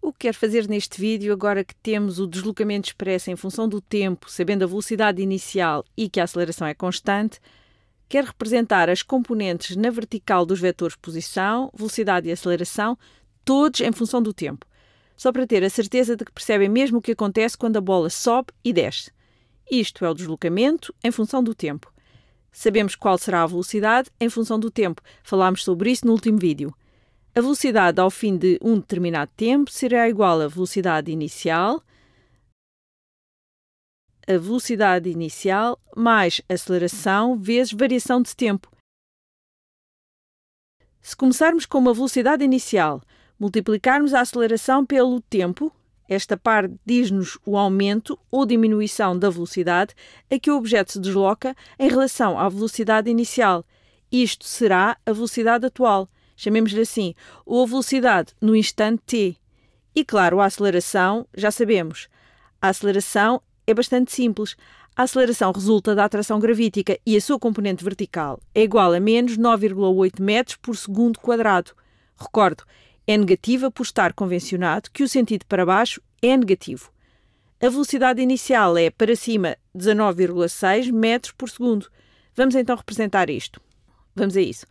O que quero fazer neste vídeo, agora que temos o deslocamento expresso em função do tempo, sabendo a velocidade inicial e que a aceleração é constante, quero representar as componentes na vertical dos vetores posição, velocidade e aceleração, todos em função do tempo, só para ter a certeza de que percebem mesmo o que acontece quando a bola sobe e desce. Isto é o deslocamento em função do tempo. Sabemos qual será a velocidade em função do tempo, falámos sobre isso no último vídeo. A velocidade ao fim de um determinado tempo será igual à velocidade inicial, a velocidade inicial mais aceleração vezes variação de tempo. Se começarmos com uma velocidade inicial, multiplicarmos a aceleração pelo tempo, esta parte diz-nos o aumento ou diminuição da velocidade a que o objeto se desloca em relação à velocidade inicial. Isto será a velocidade atual chamemos-lhe assim, ou a velocidade no instante t. E claro, a aceleração, já sabemos. A aceleração é bastante simples. A aceleração resulta da atração gravítica e a sua componente vertical é igual a menos 9,8 metros por segundo quadrado. Recordo, é negativa por estar convencionado que o sentido para baixo é negativo. A velocidade inicial é, para cima, 19,6 metros por segundo. Vamos então representar isto. Vamos a isso.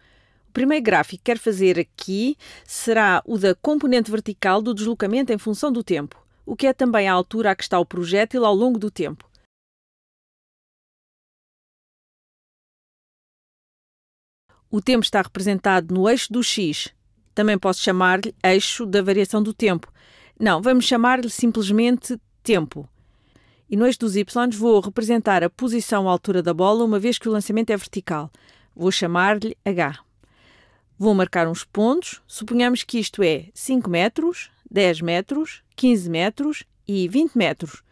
O primeiro gráfico que quero fazer aqui será o da componente vertical do deslocamento em função do tempo, o que é também a altura a que está o projétil ao longo do tempo. O tempo está representado no eixo do X. Também posso chamar-lhe eixo da variação do tempo. Não, vamos chamar-lhe simplesmente tempo. E no eixo dos Y vou representar a posição à altura da bola, uma vez que o lançamento é vertical. Vou chamar-lhe H. Vou marcar uns pontos. Suponhamos que isto é 5 metros, 10 metros, 15 metros e 20 metros.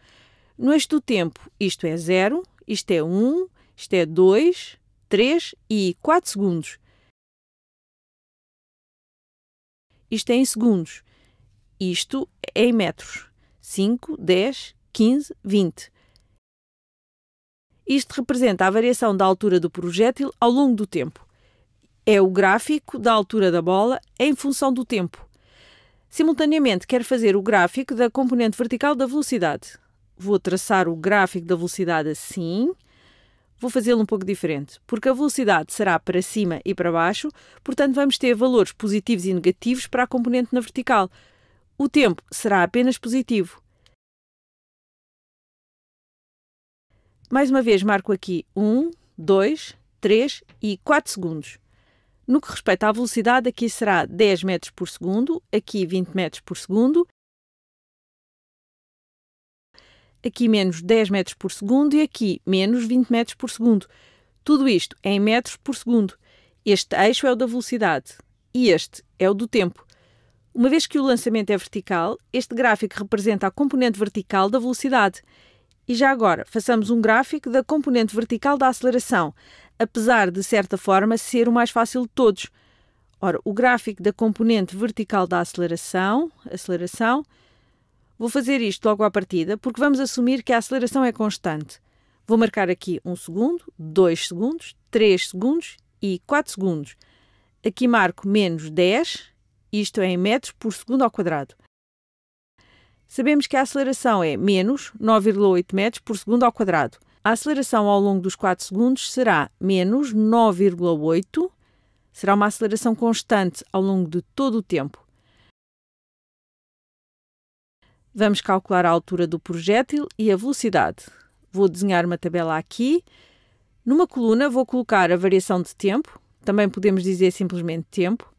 No eixo do tempo, isto é 0, isto é 1, um, isto é 2, 3 e 4 segundos. Isto é em segundos. Isto é em metros. 5, 10, 15, 20. Isto representa a variação da altura do projétil ao longo do tempo. É o gráfico da altura da bola em função do tempo. Simultaneamente, quero fazer o gráfico da componente vertical da velocidade. Vou traçar o gráfico da velocidade assim. Vou fazê-lo um pouco diferente, porque a velocidade será para cima e para baixo, portanto, vamos ter valores positivos e negativos para a componente na vertical. O tempo será apenas positivo. Mais uma vez, marco aqui 1, 2, 3 e 4 segundos. No que respeita à velocidade, aqui será 10 metros por segundo, aqui 20 metros por segundo, aqui menos 10 metros por segundo e aqui menos 20 metros por segundo. Tudo isto é em metros por segundo. Este eixo é o da velocidade e este é o do tempo. Uma vez que o lançamento é vertical, este gráfico representa a componente vertical da velocidade e já agora, façamos um gráfico da componente vertical da aceleração, apesar de certa forma ser o mais fácil de todos. Ora, o gráfico da componente vertical da aceleração, aceleração, vou fazer isto logo à partida, porque vamos assumir que a aceleração é constante. Vou marcar aqui 1 um segundo, 2 segundos, 3 segundos e 4 segundos. Aqui marco menos 10, isto é em metros por segundo ao quadrado. Sabemos que a aceleração é menos 9,8 metros por segundo ao quadrado. A aceleração ao longo dos 4 segundos será menos 9,8. Será uma aceleração constante ao longo de todo o tempo. Vamos calcular a altura do projétil e a velocidade. Vou desenhar uma tabela aqui. Numa coluna vou colocar a variação de tempo, também podemos dizer simplesmente tempo.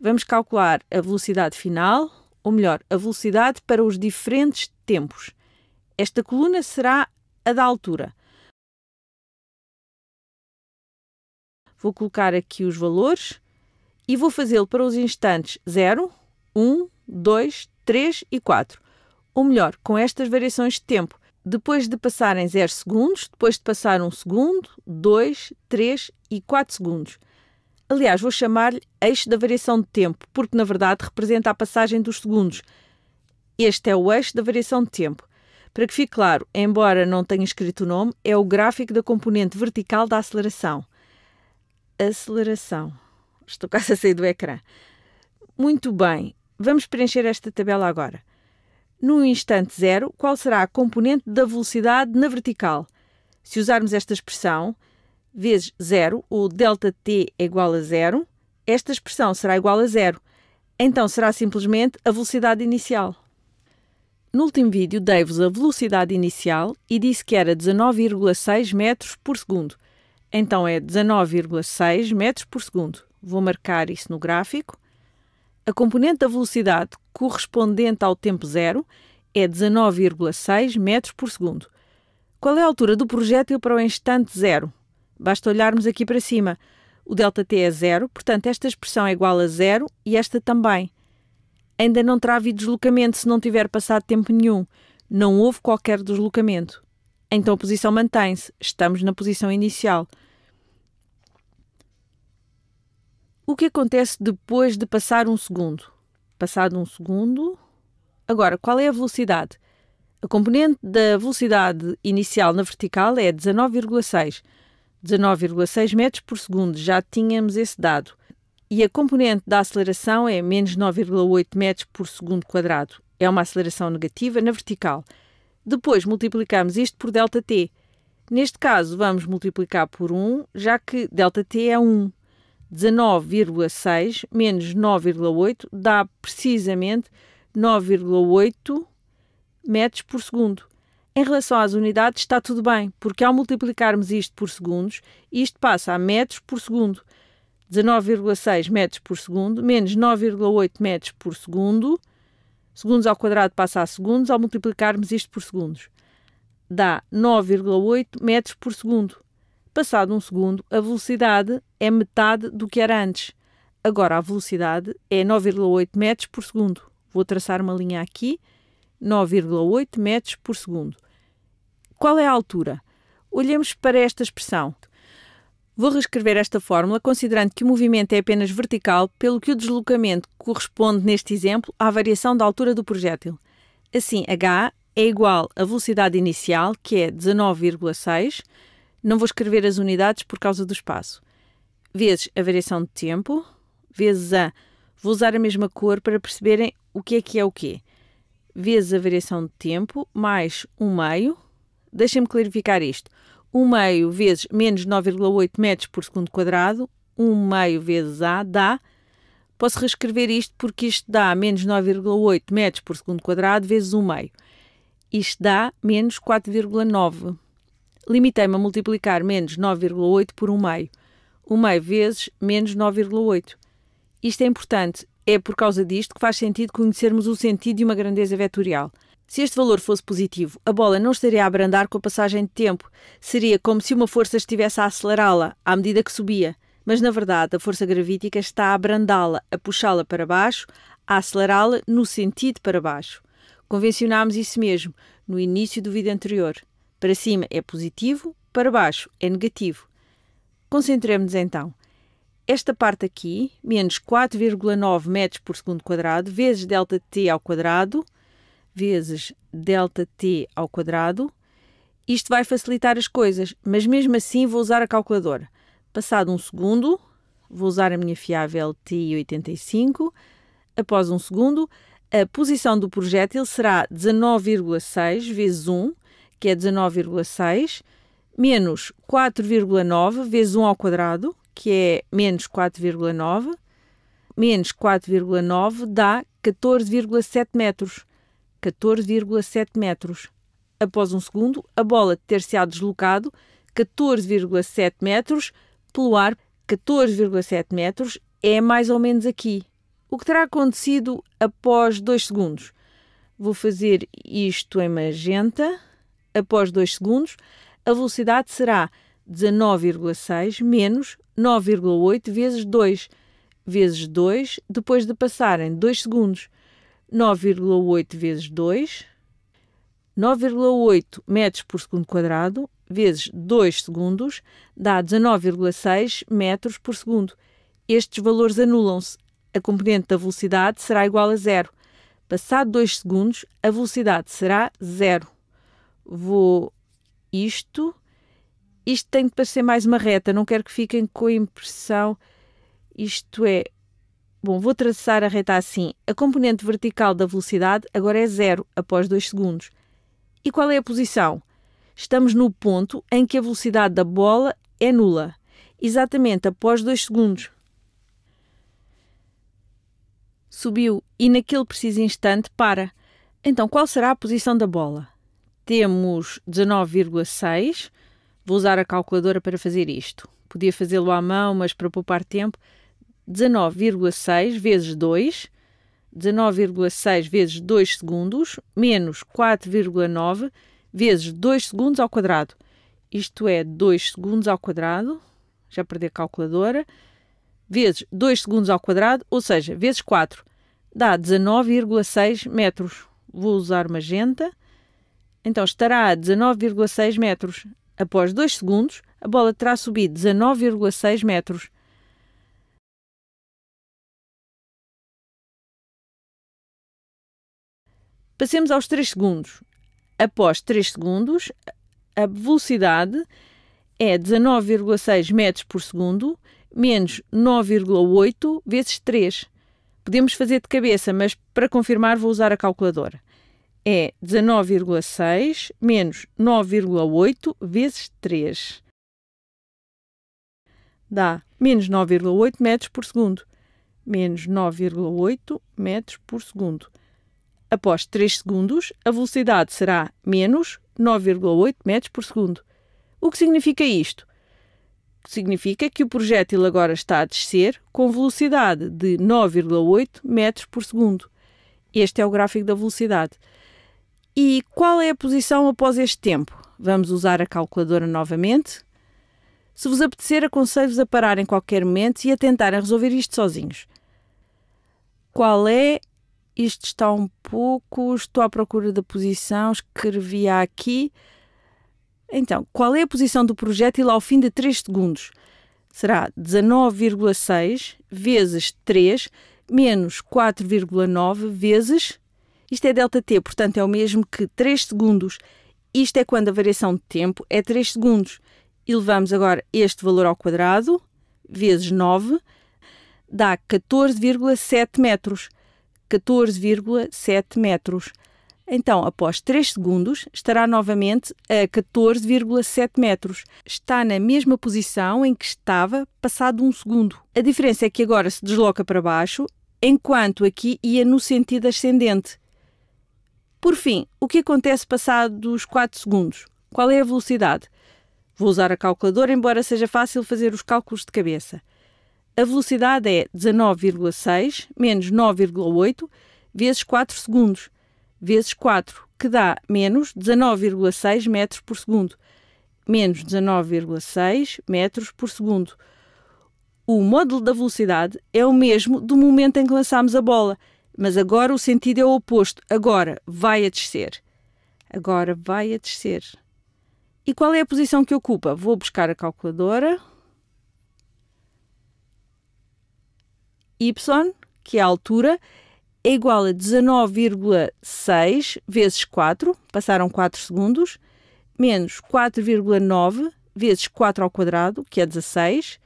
Vamos calcular a velocidade final, ou melhor, a velocidade para os diferentes tempos. Esta coluna será a da altura. Vou colocar aqui os valores e vou fazê-lo para os instantes 0, 1, 2, 3 e 4. Ou melhor, com estas variações de tempo. Depois de passarem 0 segundos, depois de passar 1 segundo, 2, 3 e 4 segundos. Aliás, vou chamar-lhe eixo da variação de tempo, porque na verdade representa a passagem dos segundos. Este é o eixo da variação de tempo. Para que fique claro, embora não tenha escrito o nome, é o gráfico da componente vertical da aceleração. Aceleração. Estou quase a sair do ecrã. Muito bem, vamos preencher esta tabela agora. No instante zero, qual será a componente da velocidade na vertical? Se usarmos esta expressão, vezes zero, o delta t é igual a zero, esta expressão será igual a zero. Então será simplesmente a velocidade inicial. No último vídeo dei-vos a velocidade inicial e disse que era 19,6 metros por segundo. Então é 19,6 metros por segundo. Vou marcar isso no gráfico. A componente da velocidade correspondente ao tempo zero é 19,6 metros por segundo. Qual é a altura do projétil para o instante zero? Basta olharmos aqui para cima. O ΔT é zero, portanto, esta expressão é igual a zero e esta também. Ainda não terá havido deslocamento se não tiver passado tempo nenhum. Não houve qualquer deslocamento. Então a posição mantém-se. Estamos na posição inicial. O que acontece depois de passar um segundo? Passado um segundo. Agora, qual é a velocidade? A componente da velocidade inicial na vertical é 19,6 19,6 metros por segundo, já tínhamos esse dado. E a componente da aceleração é menos 9,8 metros por segundo quadrado. É uma aceleração negativa na vertical. Depois multiplicamos isto por ΔT. Neste caso, vamos multiplicar por 1, já que ΔT é 1. 19,6 menos 9,8 dá precisamente 9,8 metros por segundo. Em relação às unidades, está tudo bem, porque ao multiplicarmos isto por segundos, isto passa a metros por segundo. 19,6 metros por segundo menos 9,8 metros por segundo. Segundos ao quadrado passa a segundos ao multiplicarmos isto por segundos. Dá 9,8 metros por segundo. Passado um segundo, a velocidade é metade do que era antes. Agora a velocidade é 9,8 metros por segundo. Vou traçar uma linha aqui, 9,8 metros por segundo. Qual é a altura? Olhemos para esta expressão. Vou reescrever esta fórmula considerando que o movimento é apenas vertical, pelo que o deslocamento corresponde, neste exemplo, à variação da altura do projétil. Assim, H é igual à velocidade inicial, que é 19,6, não vou escrever as unidades por causa do espaço, vezes a variação de tempo, vezes a. Vou usar a mesma cor para perceberem o que é que é o quê. Vezes a variação de tempo, mais 1 um meio, Deixem-me clarificar isto. 1 meio vezes menos 9,8 metros por segundo quadrado, 1 meio vezes A dá. Posso reescrever isto porque isto dá menos 9,8 metros por segundo quadrado vezes 1 meio. Isto dá menos 4,9. Limitei-me a multiplicar menos 9,8 por 1 meio. 1 meio vezes menos 9,8. Isto é importante. É por causa disto que faz sentido conhecermos o sentido de uma grandeza vetorial. Se este valor fosse positivo, a bola não estaria a abrandar com a passagem de tempo. Seria como se uma força estivesse a acelerá-la à medida que subia. Mas, na verdade, a força gravítica está a abrandá-la, a puxá-la para baixo, a acelerá-la no sentido para baixo. Convencionámos isso mesmo no início do vídeo anterior. Para cima é positivo, para baixo é negativo. Concentremos-nos então. Esta parte aqui, menos 4,9 metros por segundo quadrado, vezes delta t ao quadrado, vezes delta t ao quadrado. Isto vai facilitar as coisas, mas mesmo assim vou usar a calculadora. Passado um segundo, vou usar a minha fiável TI85. Após um segundo, a posição do projétil será 19,6 vezes 1, que é 19,6, menos 4,9 vezes 1 ao quadrado, que é menos 4,9, menos 4,9 dá 14,7 metros. 14,7 metros. Após um segundo, a bola ter-se-á deslocado 14,7 metros pelo ar. 14,7 metros é mais ou menos aqui. O que terá acontecido após 2 segundos? Vou fazer isto em magenta. Após 2 segundos, a velocidade será 19,6 menos 9,8 vezes 2, vezes 2, depois de passarem 2 segundos. 9,8 vezes 2, 9,8 metros por segundo quadrado, vezes 2 segundos, dá 19,6 metros por segundo. Estes valores anulam-se. A componente da velocidade será igual a zero. Passado 2 segundos, a velocidade será zero. Vou isto. Isto tem de parecer mais uma reta, não quero que fiquem com a impressão. Isto é Bom, vou traçar a reta assim. A componente vertical da velocidade agora é zero após 2 segundos. E qual é a posição? Estamos no ponto em que a velocidade da bola é nula, exatamente após 2 segundos. Subiu e naquele preciso instante para. Então, qual será a posição da bola? Temos 19,6. Vou usar a calculadora para fazer isto. Podia fazê-lo à mão, mas para poupar tempo, 19,6 vezes 2, 19,6 vezes 2 segundos, menos 4,9 vezes 2 segundos ao quadrado. Isto é 2 segundos ao quadrado, já perdi a calculadora, vezes 2 segundos ao quadrado, ou seja, vezes 4, dá 19,6 metros. Vou usar magenta. Então estará a 19,6 metros. Após 2 segundos, a bola terá subido 19,6 metros. Passemos aos 3 segundos. Após 3 segundos, a velocidade é 19,6 metros por segundo menos 9,8 vezes 3. Podemos fazer de cabeça, mas para confirmar vou usar a calculadora. É 19,6 menos 9,8 vezes 3. Dá menos 9,8 metros por segundo. Menos 9,8 metros por segundo. Após 3 segundos, a velocidade será menos 9,8 metros por segundo. O que significa isto? Significa que o projétil agora está a descer com velocidade de 9,8 metros por segundo. Este é o gráfico da velocidade. E qual é a posição após este tempo? Vamos usar a calculadora novamente. Se vos apetecer, aconselho-vos a parar em qualquer momento e a tentarem resolver isto sozinhos. Qual é isto está um pouco, estou à procura da posição, escrevi-a aqui. Então, qual é a posição do projétil ao fim de 3 segundos? Será 19,6 vezes 3 menos 4,9 vezes. Isto é ΔT, portanto é o mesmo que 3 segundos. Isto é quando a variação de tempo é 3 segundos. E levamos agora este valor ao quadrado, vezes 9, dá 14,7 metros. 14,7 metros. Então, após 3 segundos, estará novamente a 14,7 metros. Está na mesma posição em que estava passado um segundo. A diferença é que agora se desloca para baixo, enquanto aqui ia no sentido ascendente. Por fim, o que acontece passados 4 segundos? Qual é a velocidade? Vou usar a calculadora, embora seja fácil fazer os cálculos de cabeça. A velocidade é 19,6 menos 9,8 vezes 4 segundos, vezes 4, que dá menos 19,6 metros por segundo. Menos 19,6 metros por segundo. O módulo da velocidade é o mesmo do momento em que lançámos a bola, mas agora o sentido é o oposto. Agora vai a descer. Agora vai a descer. E qual é a posição que ocupa? Vou buscar a calculadora. y, que é a altura, é igual a 19,6 vezes 4, passaram 4 segundos, menos 4,9 vezes 4 ao quadrado, que é 16,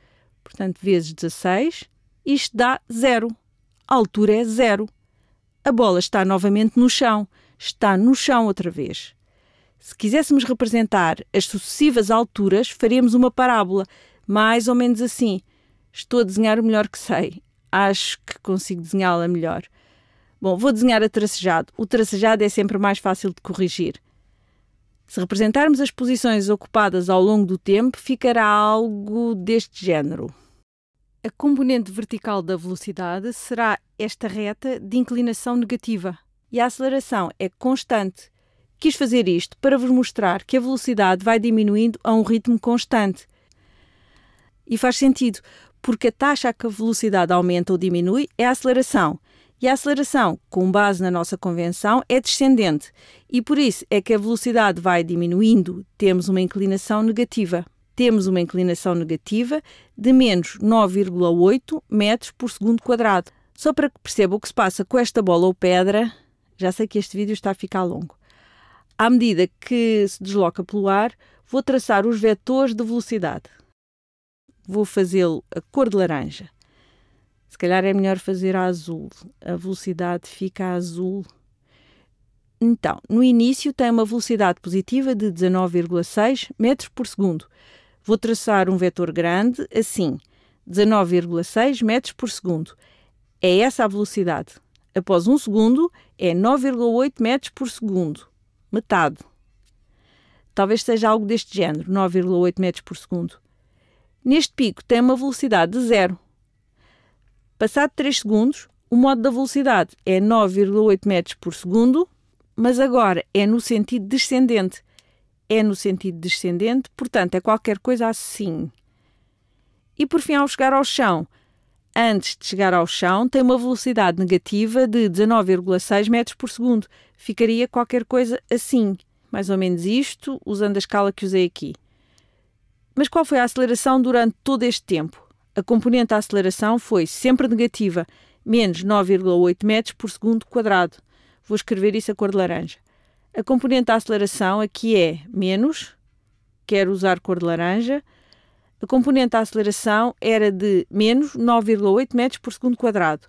portanto, vezes 16, isto dá zero. A altura é zero. A bola está novamente no chão. Está no chão outra vez. Se quiséssemos representar as sucessivas alturas, faríamos uma parábola, mais ou menos assim. Estou a desenhar o melhor que sei acho que consigo desenhá-la melhor. Bom, vou desenhar a tracejado. O tracejado é sempre mais fácil de corrigir. Se representarmos as posições ocupadas ao longo do tempo, ficará algo deste género. A componente vertical da velocidade será esta reta de inclinação negativa. E a aceleração é constante. Quis fazer isto para vos mostrar que a velocidade vai diminuindo a um ritmo constante e faz sentido, porque a taxa a que a velocidade aumenta ou diminui é a aceleração. E a aceleração, com base na nossa convenção, é descendente. E por isso é que a velocidade vai diminuindo, temos uma inclinação negativa. Temos uma inclinação negativa de menos 9,8 metros por segundo quadrado. Só para que perceba o que se passa com esta bola ou pedra, já sei que este vídeo está a ficar longo. À medida que se desloca pelo ar, vou traçar os vetores de velocidade vou fazê-lo a cor de laranja. Se calhar é melhor fazer a azul. A velocidade fica a azul. Então, no início tem uma velocidade positiva de 19,6 metros por segundo. Vou traçar um vetor grande assim, 19,6 metros por segundo. É essa a velocidade. Após um segundo, é 9,8 metros por segundo, metade. Talvez seja algo deste género, 9,8 metros por segundo. Neste pico tem uma velocidade de zero. Passado 3 segundos, o modo da velocidade é 9,8 metros por segundo, mas agora é no sentido descendente. É no sentido descendente, portanto é qualquer coisa assim. E por fim, ao chegar ao chão, antes de chegar ao chão, tem uma velocidade negativa de 19,6 metros por segundo. Ficaria qualquer coisa assim, mais ou menos isto, usando a escala que usei aqui. Mas qual foi a aceleração durante todo este tempo? A componente da aceleração foi sempre negativa, menos 9,8 metros por segundo quadrado. Vou escrever isso a cor de laranja. A componente da aceleração aqui é menos, quero usar cor de laranja. A componente da aceleração era de menos 9,8 metros por segundo quadrado.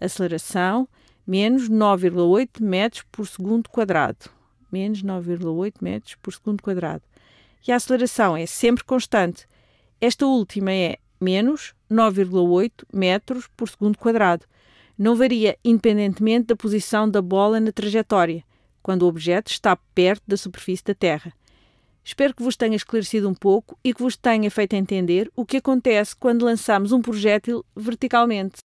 Aceleração, menos 9,8 metros por segundo quadrado. Menos 9,8 metros por segundo quadrado e a aceleração é sempre constante. Esta última é menos 9,8 metros por segundo quadrado. Não varia independentemente da posição da bola na trajetória, quando o objeto está perto da superfície da Terra. Espero que vos tenha esclarecido um pouco e que vos tenha feito entender o que acontece quando lançamos um projétil verticalmente.